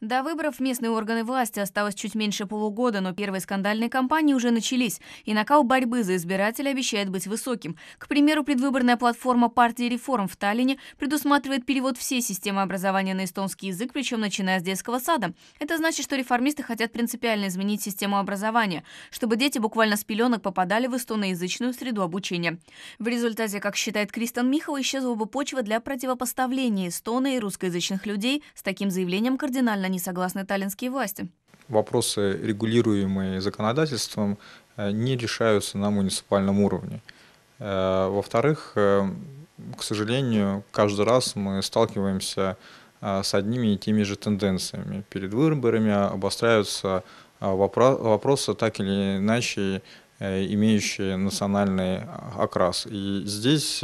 До выборов местные органы власти осталось чуть меньше полугода, но первые скандальные кампании уже начались, и накал борьбы за избирателя обещает быть высоким. К примеру, предвыборная платформа партии реформ в Таллине предусматривает перевод всей системы образования на эстонский язык, причем начиная с детского сада. Это значит, что реформисты хотят принципиально изменить систему образования, чтобы дети буквально с пеленок попадали в эстоноязычную среду обучения. В результате, как считает Кристен Михова, исчезла бы почва для противопоставления эстона и русскоязычных людей. С таким заявлением кардинально они согласны таллинские власти? Вопросы, регулируемые законодательством, э, не решаются на муниципальном уровне. Э, во-вторых, э, к сожалению, каждый раз мы сталкиваемся с одними и теми же тенденциями. Перед выборами обостряются вопросы, так или иначе имеющие национальный окрас. И здесь,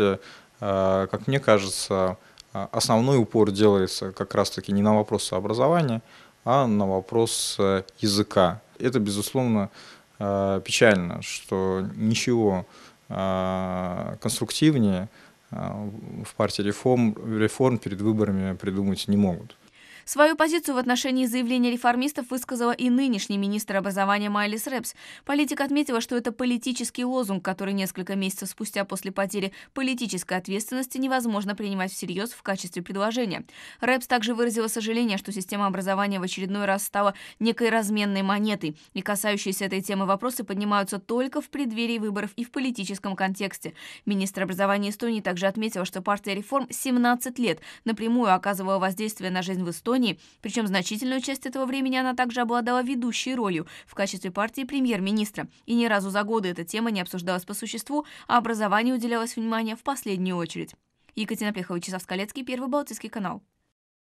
как мне кажется, а, основной упор делается как раз-таки не на вопросы образования, а на вопрос языка. Это, безусловно, э, печально, что ничего э, конструктивнее э, в партии реформ, реформ перед выборами придумать не могут. Свою позицию в отношении заявления реформистов высказала и нынешний министр образования Майлис Рэпс. Политик отметила, что это политический лозунг, который несколько месяцев спустя после потери политической ответственности невозможно принимать всерьез в качестве предложения. Рэпс также выразила сожаление, что система образования в очередной раз стала некой разменной монетой, и касающиеся этой темы вопросы поднимаются только в преддверии выборов и в политическом контексте. Министр образования Эстонии также отметила, что партия реформ 17 лет напрямую оказывала воздействие на жизнь в Эстонии, Каталонии, причем значительную часть этого времени она также обладала ведущей ролью в качестве партии премьер-министра, и ни разу за годы эта тема не обсуждалась по существу, а образованию уделялось внимание в последнюю очередь. Екатерина Пехова, Часовскалецкий, Первый Балтийский канал.